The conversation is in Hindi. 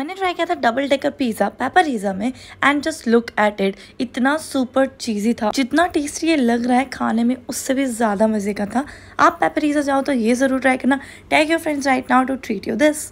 मैंने ट्राई किया था double decker pizza paper pizza में and just look at it इतना सुपर चीज़ी था जितना टेस्टी ये लग रहा है खाने में उससे भी ज़्यादा मज़े का था आप पेपर पिज्जा जाओ तो ये ज़रूर ट्राई करना tag your friends right now to treat you this